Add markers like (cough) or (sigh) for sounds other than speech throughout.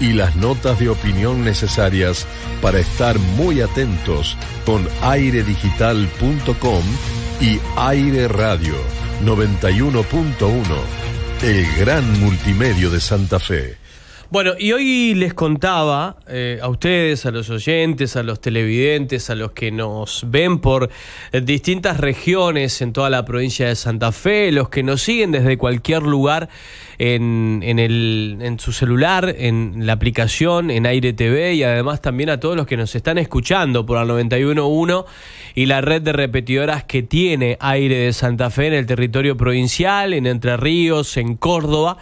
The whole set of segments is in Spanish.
y las notas de opinión necesarias para estar muy atentos con airedigital.com y Aire Radio 91.1, el gran multimedio de Santa Fe. Bueno, y hoy les contaba eh, a ustedes, a los oyentes, a los televidentes, a los que nos ven por eh, distintas regiones en toda la provincia de Santa Fe, los que nos siguen desde cualquier lugar en, el, en su celular, en la aplicación, en Aire TV y además también a todos los que nos están escuchando por la 91.1 y la red de repetidoras que tiene Aire de Santa Fe en el territorio provincial, en Entre Ríos, en Córdoba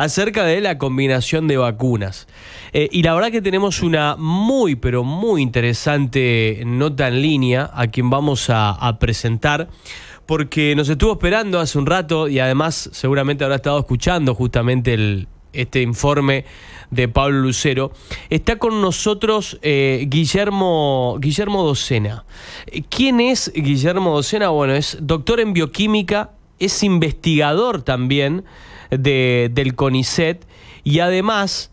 acerca de la combinación de vacunas. Eh, y la verdad que tenemos una muy, pero muy interesante nota en línea a quien vamos a, presentar porque nos estuvo esperando hace un rato y además seguramente habrá estado escuchando justamente el, este informe de Pablo Lucero. Está con nosotros eh, Guillermo, Guillermo Docena. ¿Quién es Guillermo Docena? Bueno, es doctor en bioquímica, es investigador también del CONICET y además,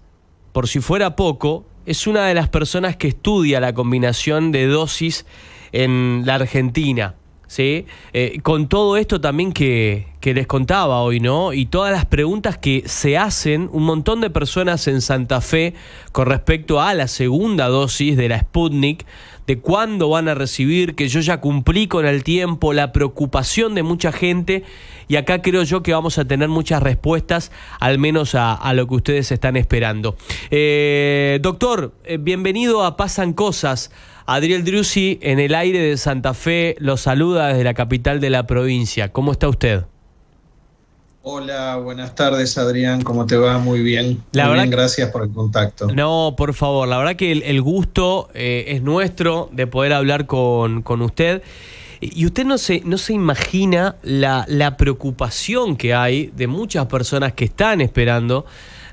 por si fuera poco, es una de las personas que estudia la combinación de dosis en la Argentina. ¿sí? Eh, con todo esto también que, les contaba hoy, ¿no? Y todas las preguntas que se hacen un montón de personas en Santa Fe con respecto a la segunda dosis de la Sputnik, de cuándo van a recibir, que yo ya cumplí con el tiempo, la preocupación de mucha gente, y acá creo yo que vamos a tener muchas respuestas, al menos a, lo que ustedes están esperando. Eh, doctor, eh, bienvenido a Pasan Cosas. Adriel Drussi, en el aire de Santa Fe lo saluda desde la capital de la provincia. ¿Cómo está usted? Hola, buenas tardes Adrián, ¿cómo te va? Muy bien. bien, gracias por el contacto. No, por favor, la verdad que el, gusto eh, es nuestro de poder hablar con, usted. Y usted no se, no se imagina la, la preocupación que hay de muchas personas que están esperando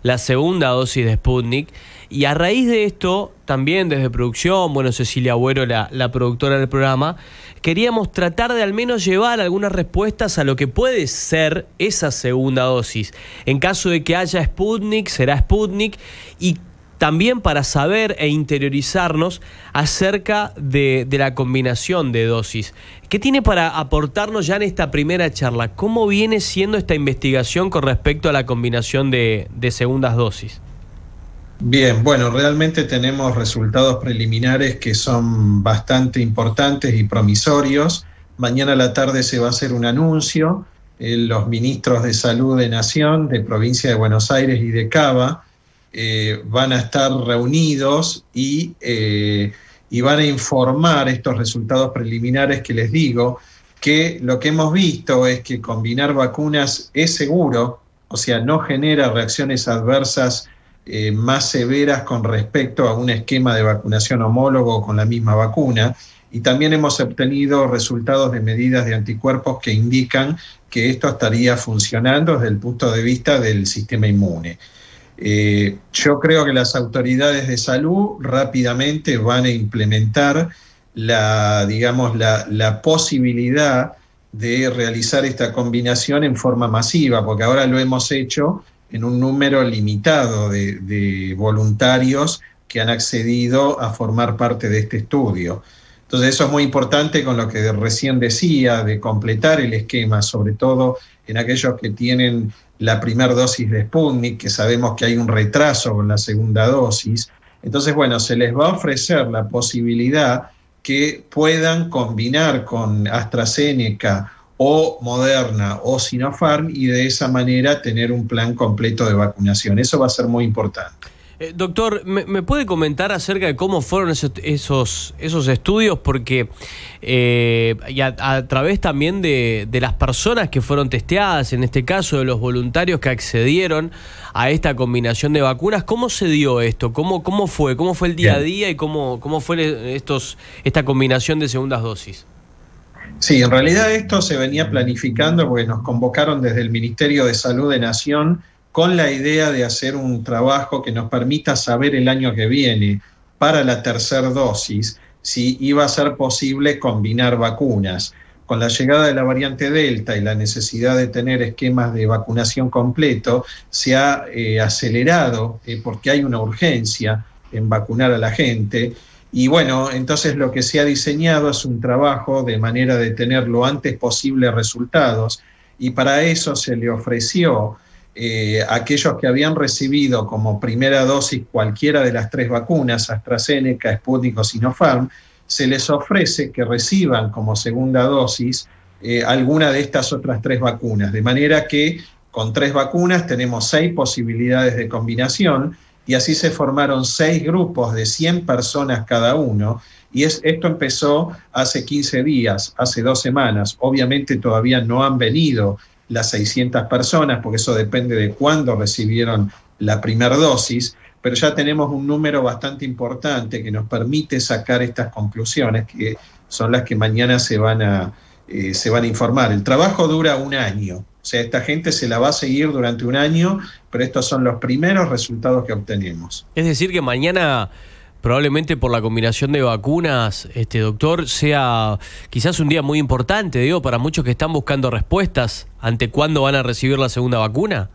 la segunda dosis de Sputnik y a raíz de esto, también desde producción, bueno, Cecilia Agüero, la, productora del programa, queríamos tratar de al menos llevar algunas respuestas a lo que puede ser esa segunda dosis. En caso de que haya Sputnik, será Sputnik, y también para saber e interiorizarnos acerca de, la combinación de dosis. ¿Qué tiene para aportarnos ya en esta primera charla? ¿Cómo viene siendo esta investigación con respecto a la combinación de segundas dosis? Bien, bueno, realmente tenemos resultados preliminares que son bastante importantes y promisorios. Mañana a la tarde se va a hacer un anuncio. Eh, los ministros de Salud de Nación, de Provincia de Buenos Aires y de Cava eh, van a estar reunidos y, eh, y van a informar estos resultados preliminares que les digo, que lo que hemos visto es que combinar vacunas es seguro, o sea, no genera reacciones adversas eh, más severas con respecto a un esquema de vacunación homólogo con la misma vacuna. Y también hemos obtenido resultados de medidas de anticuerpos que indican que esto estaría funcionando desde el punto de vista del sistema inmune. Eh, yo creo que las autoridades de salud rápidamente van a implementar digamos, la posibilidad de realizar esta combinación en forma masiva, porque ahora lo hemos hecho en un número limitado de, voluntarios que han accedido a formar parte de este estudio. Entonces eso es muy importante con lo que recién decía, de completar el esquema, sobre todo en aquellos que tienen la primera dosis de Sputnik, que sabemos que hay un retraso con la segunda dosis. Entonces, bueno, se les va a ofrecer la posibilidad que puedan combinar con AstraZeneca o Moderna o Sinopharm y de esa manera tener un plan completo de vacunación. Eso va a ser muy importante. Eh, doctor, ¿me, puede comentar acerca de cómo fueron esos, esos, estudios? Porque eh, a, través también de, las personas que fueron testeadas, en este caso de los voluntarios que accedieron a esta combinación de vacunas, ¿cómo se dio esto? ¿Cómo, cómo fue? ¿Cómo fue el día a día y cómo, cómo fue estos, esta combinación de segundas dosis? Sí, en realidad esto se venía planificando porque nos convocaron desde el Ministerio de Salud de Nación con la idea de hacer un trabajo que nos permita saber el año que viene para la tercera dosis si iba a ser posible combinar vacunas. Con la llegada de la variante Delta y la necesidad de tener esquemas de vacunación completo, se ha eh, acelerado eh, porque hay una urgencia en vacunar a la gente y bueno, entonces lo que se ha diseñado es un trabajo de manera de tener lo antes posible resultados y para eso se le ofreció eh, a aquellos que habían recibido como primera dosis cualquiera de las tres vacunas, AstraZeneca, Sputnik o Sinopharm, se les ofrece que reciban como segunda dosis eh, alguna de estas otras tres vacunas, de manera que con tres vacunas tenemos seis posibilidades de combinación y así se formaron seis grupos de 100 personas cada uno. Y esto empezó hace 15 días, hace dos semanas. Obviamente todavía no han venido las 600 personas, porque eso depende de cuándo recibieron la primera dosis, pero ya tenemos un número bastante importante que nos permite sacar estas conclusiones, que son las que mañana se van a, eh, se van a informar. El trabajo dura un año o sea, esta gente se la va a seguir durante un año, pero estos son los primeros resultados que obtenemos. Es decir, que mañana probablemente por la combinación de vacunas, este doctor, sea quizás un día muy importante, digo, para muchos que están buscando respuestas ante cuándo van a recibir la segunda vacuna.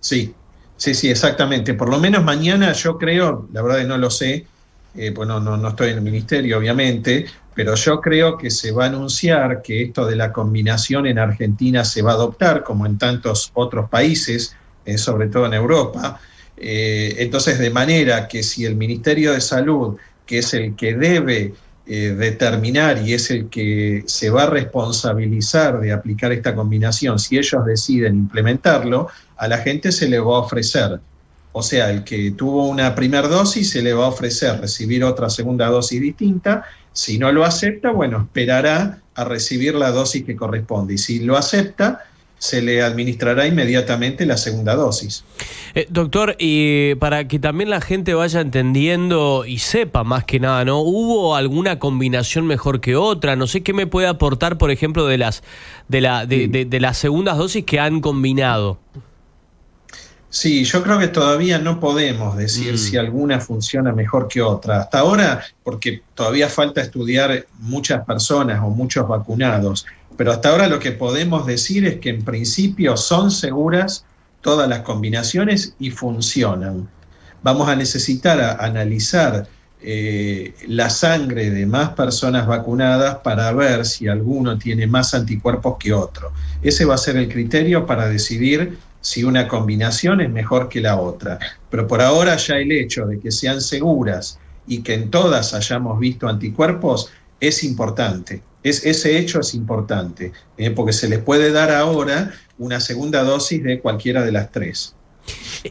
Sí, sí, sí, exactamente. Por lo menos mañana yo creo, la verdad que no lo sé, bueno, eh, pues no, no estoy en el ministerio, obviamente, pero yo creo que se va a anunciar que esto de la combinación en Argentina se va a adoptar, como en tantos otros países, eh, sobre todo en Europa. Eh, entonces, de manera que si el Ministerio de Salud, que es el que debe eh, determinar y es el que se va a responsabilizar de aplicar esta combinación, si ellos deciden implementarlo, a la gente se le va a ofrecer. O sea, el que tuvo una primera dosis se le va a ofrecer recibir otra segunda dosis distinta si no lo acepta, bueno, esperará a recibir la dosis que corresponde. Y si lo acepta, se le administrará inmediatamente la segunda dosis. Eh, doctor, y para que también la gente vaya entendiendo y sepa más que nada, ¿no? ¿Hubo alguna combinación mejor que otra? No sé qué me puede aportar, por ejemplo, de las, de la, de, las segundas dosis que han combinado. Sí, yo creo que todavía no podemos decir mm. si alguna funciona mejor que otra. Hasta ahora, porque todavía falta estudiar muchas personas o muchos vacunados, pero hasta ahora lo que podemos decir es que en principio son seguras todas las combinaciones y funcionan. Vamos a necesitar analizar eh, la sangre de más personas vacunadas para ver si alguno tiene más anticuerpos que otro. Ese va a ser el criterio para decidir si una combinación es mejor que la otra. Pero por ahora ya el hecho de que sean seguras y que en todas hayamos visto anticuerpos es importante. Es, ese hecho es importante, eh, porque se le puede dar ahora una segunda dosis de cualquiera de las tres.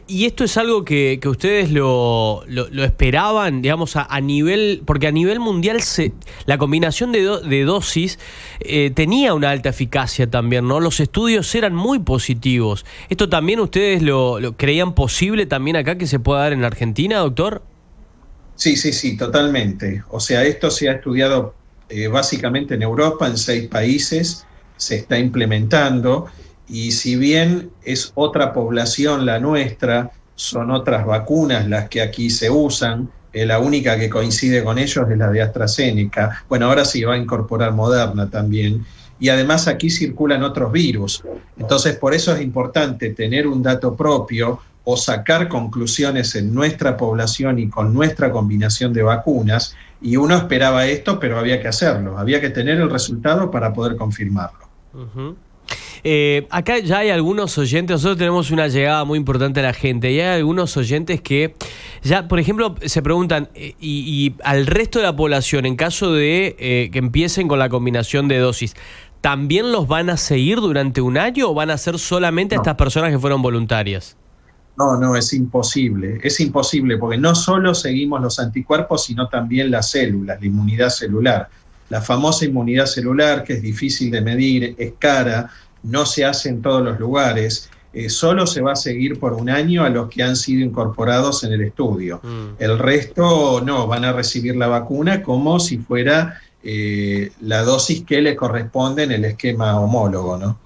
¿Y esto es algo que, ustedes lo, lo, esperaban, digamos, a, a, nivel, porque a nivel mundial se, la combinación de, de dosis eh, tenía una alta eficacia también, ¿no? Los estudios eran muy positivos. ¿Esto también ustedes lo, creían posible también acá que se pueda dar en Argentina, doctor? Sí, sí, sí, totalmente. O sea, esto se ha estudiado eh, básicamente en Europa, en seis países, se está implementando y si bien es otra población la nuestra, son otras vacunas las que aquí se usan, eh, la única que coincide con ellos es la de AstraZeneca. Bueno, ahora sí va a incorporar Moderna también. Y además aquí circulan otros virus. Entonces, por eso es importante tener un dato propio o sacar conclusiones en nuestra población y con nuestra combinación de vacunas. Y uno esperaba esto, pero había que hacerlo. Había que tener el resultado para poder confirmarlo. Eh, acá ya hay algunos oyentes, nosotros tenemos una llegada muy importante a la gente y hay algunos oyentes que ya, por ejemplo, se preguntan, eh, y, al resto de la población, en caso de eh, que empiecen con la combinación de dosis, ¿también los van a seguir durante un año o van a ser solamente estas personas que fueron voluntarias? No, no, es imposible, es imposible, porque no solo seguimos los anticuerpos, sino también las células, la inmunidad celular. La famosa inmunidad celular, que es difícil de medir, es cara, no se hace en todos los lugares. Eh, solo se va a seguir por un año a los que han sido incorporados en el estudio. Mm. El resto no, van a recibir la vacuna como si fuera eh, la dosis que le corresponde en el esquema homólogo. ¿no?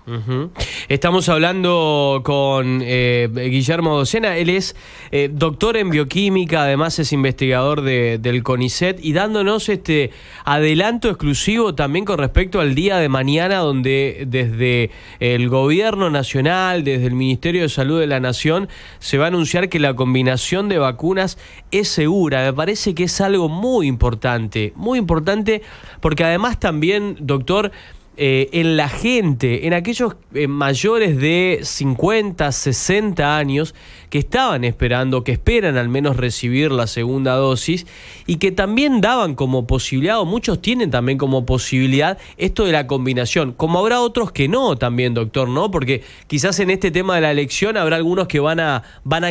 Estamos hablando con eh, Guillermo Docena, él es eh, doctor en bioquímica, además es investigador del CONICET y dándonos este adelanto exclusivo también con respecto al día de mañana donde desde el gobierno nacional, desde el Ministerio de Salud de la Nación, se va a anunciar que la combinación de vacunas es segura. Me parece que es algo muy importante, muy importante porque además también, doctor, eh, en la gente, en aquellos eh, mayores de 50, 60 años que estaban esperando, que esperan al menos recibir la segunda dosis y que también daban como posibilidad, o muchos tienen también como posibilidad, esto de la combinación, como habrá otros que no también, doctor, ¿no? Porque quizás en este tema de la elección habrá algunos que van a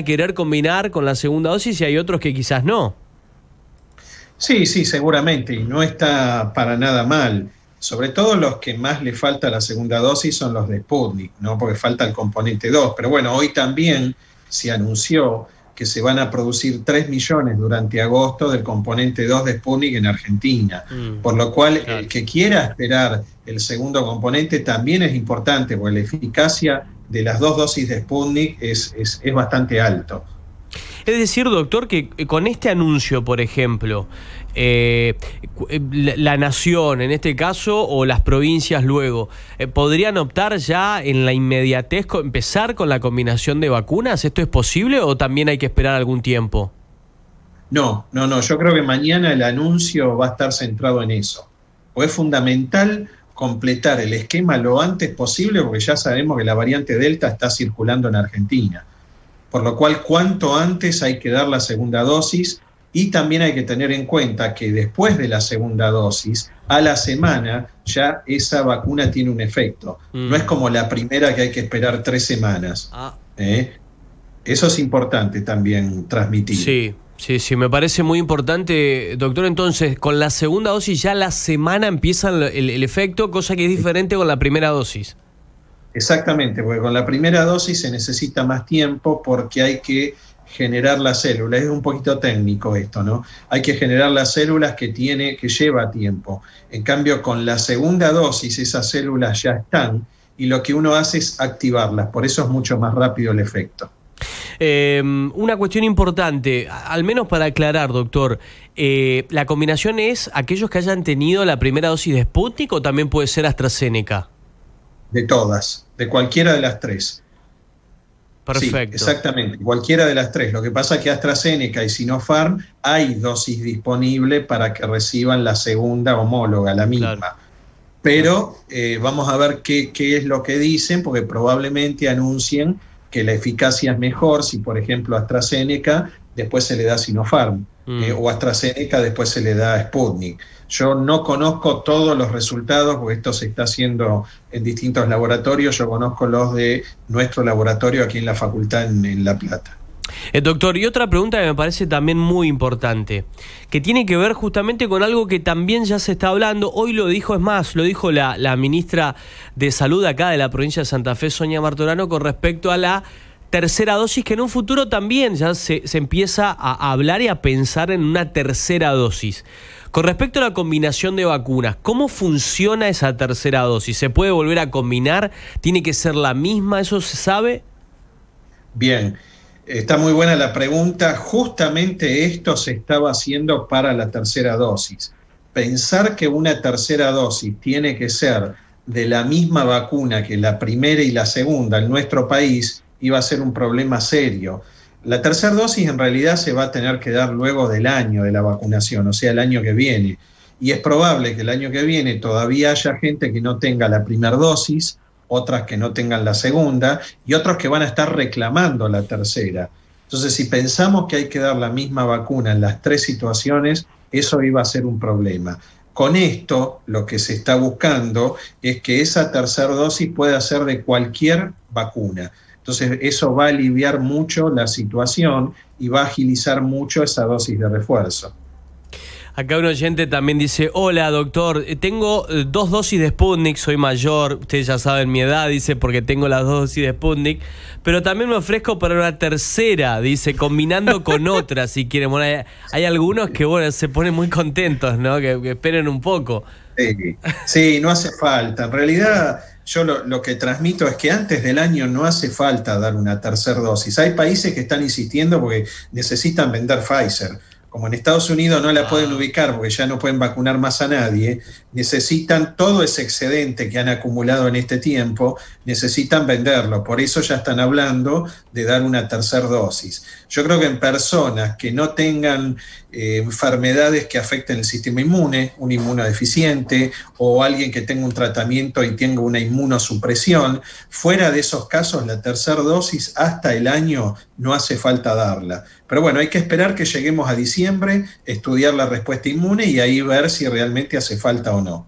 querer combinar con la segunda dosis y hay otros que quizás no. Sí, sí, seguramente, y no está para nada mal. Sobre todo los que más le falta la segunda dosis son los de Sputnik, ¿no? Porque falta el componente 2. Pero bueno, hoy también se anunció que se van a producir 3 millones durante agosto del componente 2 de Sputnik en Argentina. Mm. Por lo cual, el que quiera esperar el segundo componente también es importante, porque la eficacia de las dos dosis de Sputnik es, es, es bastante alto. Es decir, doctor, que eh, con este anuncio, por ejemplo, eh, eh, la, nación en este caso o las provincias luego, ¿podrían optar ya en la inmediatez empezar con la combinación de vacunas? ¿Esto es posible o también hay que esperar algún tiempo? No, no, no, yo creo que mañana el anuncio va a estar centrado en eso. O es fundamental completar el esquema lo antes posible porque ya sabemos que la variante Delta está circulando en Argentina por lo cual cuanto antes hay que dar la segunda dosis y también hay que tener en cuenta que después de la segunda dosis, a la semana ya esa vacuna tiene un efecto. Mm. No es como la primera que hay que esperar tres semanas. Ah. ¿eh? Eso es importante también transmitir. Sí, sí, sí, me parece muy importante, doctor. Entonces, con la segunda dosis ya la semana empieza el efecto, cosa que es diferente con la primera dosis. Exactamente, porque con la primera dosis se necesita más tiempo porque hay que generar las células. Es un poquito técnico esto, ¿no? Hay que generar las células que tiene, que lleva tiempo. En cambio, con la segunda dosis, esas células ya están y lo que uno hace es activarlas. Por eso es mucho más rápido el efecto. Em, una cuestión importante, al menos para aclarar, doctor, eh, ¿la combinación es aquellos que hayan tenido la primera dosis de Sputnik o también puede ser AstraZeneca? de todas, de cualquiera de las tres. Perfecto. exactamente, cualquiera de las tres. Lo que pasa es que AstraZeneca y Sinopharm hay dosis disponible para que reciban la segunda homóloga, la misma. Pero eh, vamos a ver qué, qué es lo que dicen, porque probablemente anuncien que la eficacia es mejor si, por ejemplo, AstraZeneca después se le da Sinopharm mm. eh, o AstraZeneca después se le da Sputnik. Yo no conozco todos los resultados, porque esto se está haciendo en distintos laboratorios, yo conozco los de nuestro laboratorio aquí en la facultad en, La Plata. Eh, doctor, y otra pregunta que me parece también muy importante, que tiene que ver justamente con algo que también ya se está hablando, hoy lo dijo, es más, lo dijo la, la ministra de Salud acá de la provincia de Santa Fe, Sonia Martorano, con respecto a la tercera dosis, que en un futuro también ya se, empieza a hablar y a pensar en una tercera dosis. Con respecto a la combinación de vacunas, ¿cómo funciona esa tercera dosis? ¿Se puede volver a combinar? ¿Tiene que ser la misma? ¿Eso se sabe? Bien, está muy buena la pregunta. Justamente esto se estaba haciendo para la tercera dosis. Pensar que una tercera dosis tiene que ser de la misma vacuna que la primera y la segunda en nuestro país iba a ser un problema serio. La tercera dosis en realidad se va a tener que dar luego del año de la vacunación, o sea, el año que viene. Y es probable que el año que viene todavía haya gente que no tenga la primera dosis, otras que no tengan la segunda y otros que van a estar reclamando la tercera. Entonces, si pensamos que hay que dar la misma vacuna en las tres situaciones, eso iba a ser un problema. Con esto, lo que se está buscando es que esa tercera dosis pueda ser de cualquier vacuna. Entonces, eso va a aliviar mucho la situación y va a agilizar mucho esa dosis de refuerzo. Acá un oyente también dice, hola doctor, eh, tengo eh, dos dosis de Sputnik, soy mayor, ustedes ya saben mi edad, dice, porque tengo las dos dosis de Sputnik, pero también me ofrezco para una tercera, dice, combinando con (laughs) otra, si quieren. hay, algunos que, bueno, se ponen muy contentos, ¿no? Que, esperen un poco. Sí, sí, no hace falta. En realidad yo lo, que transmito es que antes del año no hace falta dar una tercera dosis. Hay países que están insistiendo porque necesitan vender Pfizer como en Estados Unidos no la ah. pueden ubicar porque ya no pueden vacunar más a nadie, necesitan todo ese excedente que han acumulado en este tiempo, necesitan venderlo. Por eso ya están hablando de dar una tercera dosis. Yo creo que en personas que no tengan eh, enfermedades que afecten el sistema inmune, un inmunodeficiente o alguien que tenga un tratamiento y tenga una inmunosupresión, fuera de esos casos la tercera dosis hasta el año no hace falta darla pero bueno, hay que esperar que lleguemos a diciembre, estudiar la respuesta inmune y ahí ver si realmente hace falta o no.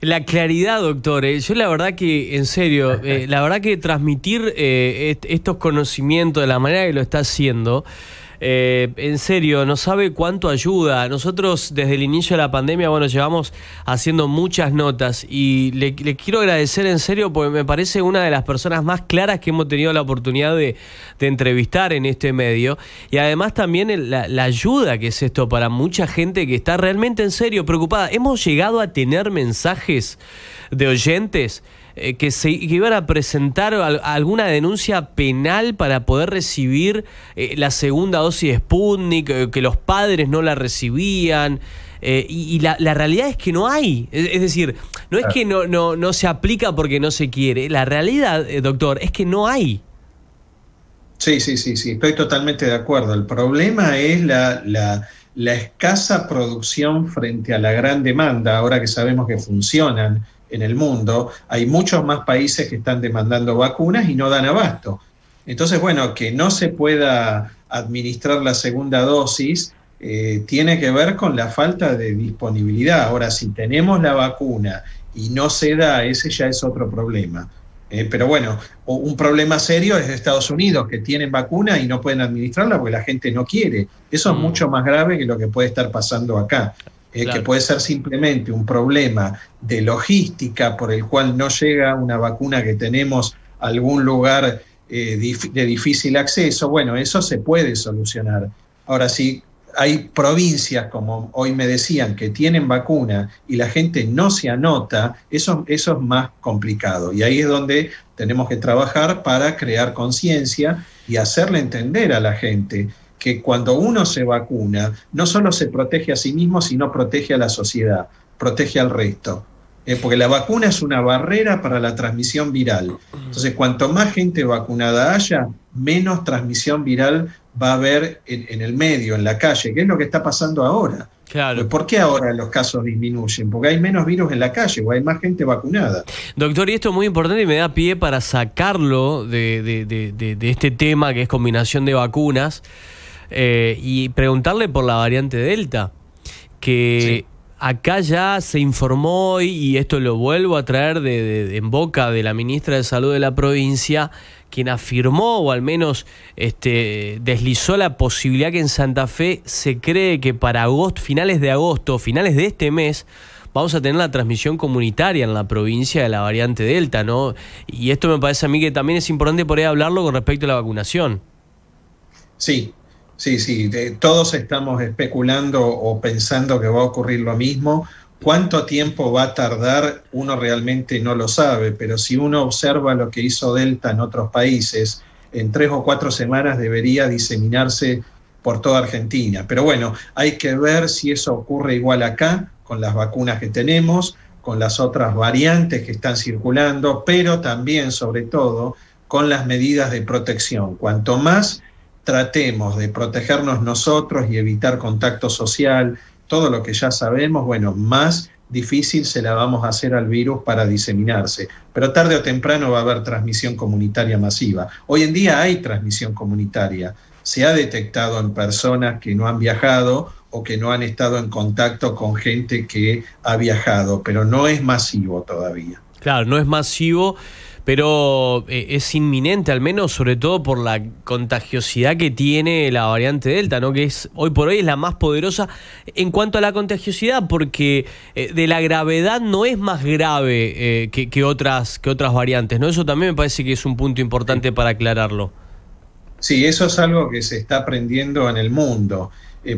La claridad, doctor. Eh, yo la verdad que, en serio, (laughs) eh, la verdad que transmitir eh, estos conocimientos de la manera que lo está haciendo, eh, en serio, no sabe cuánto ayuda. Nosotros desde el inicio de la pandemia, bueno, llevamos haciendo muchas notas y le, quiero agradecer en serio porque me parece una de las personas más claras que hemos tenido la oportunidad de, entrevistar en este medio. Y además también la ayuda que es esto para mucha gente que está realmente en serio preocupada. Hemos llegado a tener mensajes de oyentes eh, que, se, iban a presentar alguna denuncia penal para poder recibir eh, la segunda dosis de Sputnik, eh, que los padres no la recibían. y, la, realidad es que no hay. Es, decir, no es que no, no, se aplica porque no se quiere. La realidad, doctor, es que no hay. Sí, sí, sí, sí, estoy totalmente de acuerdo. El problema es la, la escasa producción frente a la gran demanda, ahora que sabemos que funcionan en el mundo, hay muchos más países que están demandando vacunas y no dan abasto. Entonces, bueno, que no se pueda administrar la segunda dosis eh, tiene que ver con la falta de disponibilidad. Ahora, si tenemos la vacuna y no se da, ese ya es otro problema. Eh, pero bueno, un problema serio es Estados Unidos, que tienen vacuna y no pueden administrarla porque la gente no quiere. Eso es mm. mucho más grave que lo que puede estar pasando acá. Eh, que puede ser simplemente un problema de logística por el cual no llega una vacuna que tenemos a algún lugar eh, de difícil acceso, bueno, eso se puede solucionar. Ahora, si hay provincias, como hoy me decían, que tienen vacuna y la gente no se anota, eso, eso es más complicado. Y ahí es donde tenemos que trabajar para crear conciencia y hacerle entender a la gente que cuando uno se vacuna, no solo se protege a sí mismo, sino protege a la sociedad, protege al resto. Eh, porque la vacuna es una barrera para la transmisión viral. Entonces, cuanto más gente vacunada haya, menos transmisión viral va a haber en, el medio, en la calle, que es lo que está pasando ahora. Claro. ¿Por qué ahora los casos disminuyen? Porque hay menos virus en la calle o hay más gente vacunada. Doctor, y esto es muy importante y me da pie para sacarlo de, de este tema que es combinación de vacunas. Eh, y preguntarle por la variante Delta, que acá ya se informó y, esto lo vuelvo a traer en boca de la ministra de Salud de la provincia, quien afirmó o al menos este, deslizó la posibilidad que en Santa Fe se cree que para agosto, finales de agosto, finales de este mes, vamos a tener la transmisión comunitaria en la provincia de la variante Delta, ¿no? Y esto me parece a mí que también es importante por ahí hablarlo con respecto a la vacunación. Sí, Sí, sí, todos estamos especulando o pensando que va a ocurrir lo mismo. Cuánto tiempo va a tardar, uno realmente no lo sabe, pero si uno observa lo que hizo Delta en otros países, en tres o cuatro semanas debería diseminarse por toda Argentina. Pero bueno, hay que ver si eso ocurre igual acá, con las vacunas que tenemos, con las otras variantes que están circulando, pero también, sobre todo, con las medidas de protección. Cuanto más tratemos de protegernos nosotros y evitar contacto social, todo lo que ya sabemos, bueno, más difícil se la vamos a hacer al virus para diseminarse. Pero tarde o temprano va a haber transmisión comunitaria masiva. Hoy en día hay transmisión comunitaria. Se ha detectado en personas que no han viajado o que no han estado en contacto con gente que ha viajado, pero no es masivo todavía. Claro, no es masivo pero eh, es inminente al menos, sobre todo por la contagiosidad que tiene la variante Delta, ¿no? que es hoy por hoy es la más poderosa en cuanto a la contagiosidad, porque eh, de la gravedad no es más grave eh, que, otras, variantes. Eso también me parece que es un punto importante para aclararlo. Sí, eso es algo que se está aprendiendo en el mundo.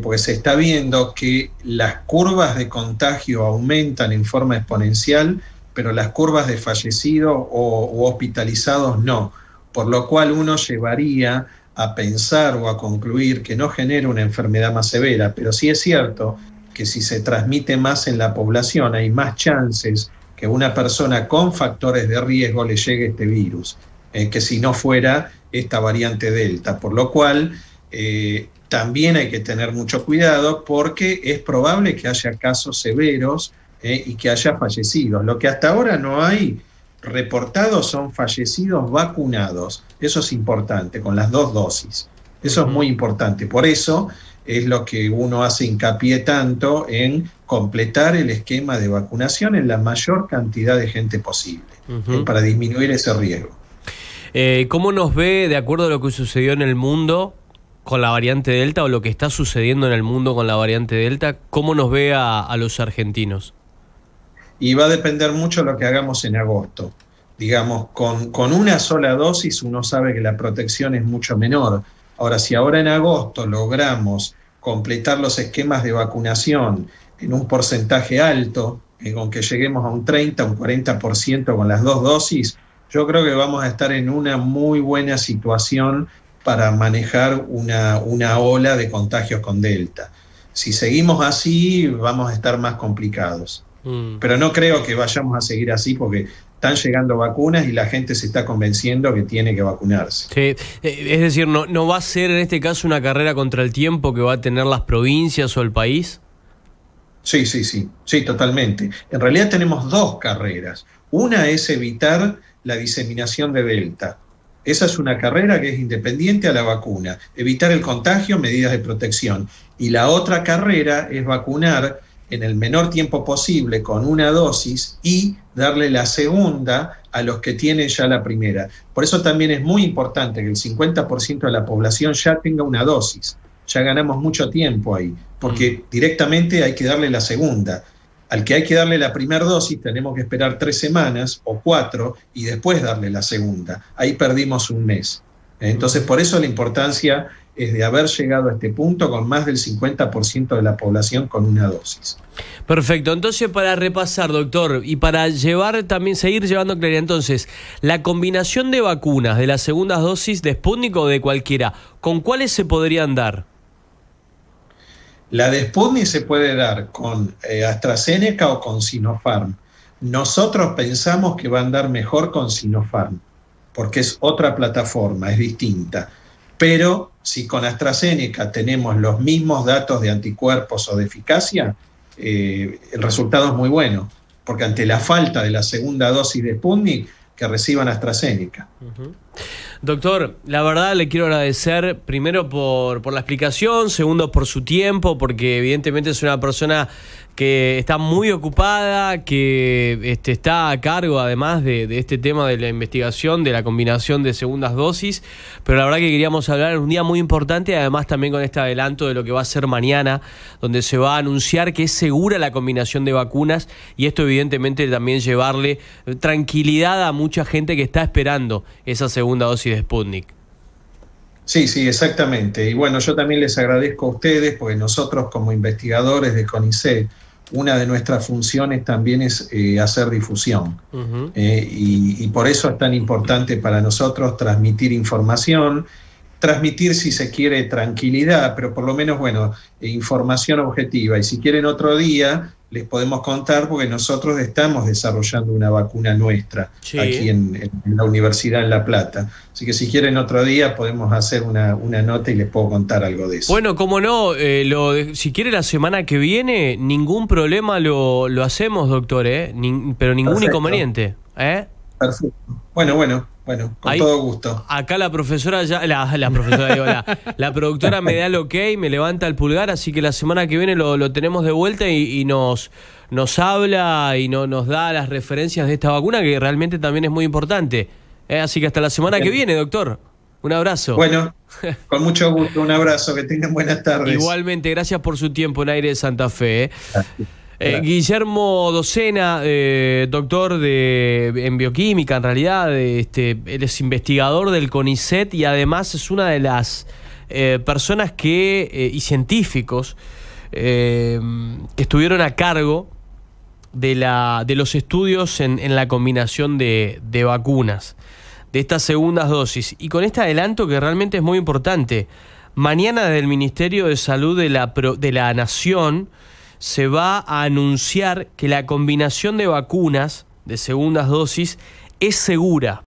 porque se está viendo que las curvas de contagio aumentan en forma exponencial pero las curvas de fallecidos o, hospitalizados no, por lo cual uno llevaría a pensar o a concluir que no genera una enfermedad más severa, pero sí es cierto que si se transmite más en la población hay más chances que una persona con factores de riesgo le llegue este virus, eh, que si no fuera esta variante Delta, por lo cual eh, también hay que tener mucho cuidado porque es probable que haya casos severos ¿eh? y que haya fallecidos. Lo que hasta ahora no hay reportados son fallecidos vacunados. Eso es importante, con las dos dosis. Eso es muy importante. Por eso es lo que uno hace hincapié tanto en completar el esquema de vacunación en la mayor cantidad de gente posible, ¿eh? para disminuir ese riesgo. Eh, ¿Cómo nos ve, de acuerdo a lo que sucedió en el mundo con la variante Delta o lo que está sucediendo en el mundo con la variante Delta, cómo nos ve a los argentinos? y va a depender mucho de lo que hagamos en agosto. Digamos, con, una sola dosis uno sabe que la protección es mucho menor. Ahora, si ahora en agosto logramos completar los esquemas de vacunación en un porcentaje alto, con que lleguemos a un 30, un 40% con las dos dosis, yo creo que vamos a estar en una muy buena situación para manejar una, una ola de contagios con Delta. Si seguimos así, vamos a estar más complicados. Mm. Pero no creo que vayamos a seguir así porque están llegando vacunas y la gente se está convenciendo que tiene que vacunarse. Sí. Eh, es decir, ¿no, ¿no va a ser en este caso una carrera contra el tiempo que va a tener las provincias o el país? Sí, sí, sí, sí, totalmente. En realidad tenemos dos carreras. Una es evitar la diseminación de Delta. Esa es una carrera que es independiente a la vacuna. Evitar el contagio, medidas de protección. Y la otra carrera es vacunar en el menor tiempo posible con una dosis y darle la segunda a los que tienen ya la primera. Por eso también es muy importante que el 50% de la población ya tenga una dosis. Ya ganamos mucho tiempo ahí, porque mm. directamente hay que darle la segunda. Al que hay que darle la primera dosis tenemos que esperar tres semanas o cuatro y después darle la segunda. Ahí perdimos un mes. Mm. Entonces, por eso la importancia es de haber llegado a este punto con más del 50% de la población con una dosis. Perfecto, entonces para repasar, doctor, y para llevar también, seguir llevando claridad, entonces, la combinación de vacunas de las segundas dosis de Sputnik o de cualquiera, ¿con cuáles se podrían dar? La de Sputnik se puede dar con eh, AstraZeneca o con Sinopharm. Nosotros pensamos que va a andar mejor con Sinopharm, porque es otra plataforma, es distinta pero si con AstraZeneca tenemos los mismos datos de anticuerpos o de eficacia, eh, el resultado es muy bueno, porque ante la falta de la segunda dosis de Sputnik, que reciban AstraZeneca. Doctor, la verdad le quiero agradecer primero por, la explicación, segundo por su tiempo, porque evidentemente es una persona que está muy ocupada, que este, está a cargo además de, de, este tema de la investigación, de la combinación de segundas dosis, pero la verdad que queríamos hablar en un día muy importante, además también con este adelanto de lo que va a ser mañana, donde se va a anunciar que es segura la combinación de vacunas y esto evidentemente también llevarle tranquilidad a mucha gente que está esperando esa segunda segunda dosis de Sputnik. Sí, sí, exactamente. Y bueno, yo también les agradezco a ustedes, porque nosotros como investigadores de CONICET, una de nuestras funciones también es eh, hacer difusión. Eh, y, por eso es tan importante para nosotros transmitir información, transmitir si se quiere tranquilidad, pero por lo menos, bueno, eh, información objetiva. Y si quieren otro día, les podemos contar porque nosotros estamos desarrollando una vacuna nuestra aquí en, la Universidad en La Plata. Así que si quieren otro día podemos hacer una, nota y les puedo contar algo de eso. Bueno, como no, eh, lo si quiere la semana que viene, ningún problema lo, lo hacemos, doctor, ¿eh? pero ningún inconveniente. ¿eh? Perfecto. Bueno, bueno, bueno, con todo gusto. Acá la profesora ya, la, la profesora, la, productora me da el ok, me levanta el pulgar, así que la semana que viene lo, lo tenemos de vuelta y, nos, nos habla y nos da las referencias de esta vacuna que realmente también es muy importante. Eh, así que hasta la semana que viene, doctor. Un abrazo. Bueno, con mucho gusto, un abrazo, que tengan buenas tardes. Igualmente, gracias por su tiempo en Aire de Santa Fe. Eh. Eh, Guillermo Docena, eh, doctor de, en bioquímica, en realidad, este, él es investigador del CONICET y además es una de las eh, personas que, y científicos que estuvieron a cargo de, la, de los estudios en, la combinación de, vacunas, de estas segundas dosis. Y con este adelanto que realmente es muy importante, mañana del Ministerio de Salud de la, de la Nación, se va a anunciar que la combinación de vacunas de segundas dosis es segura.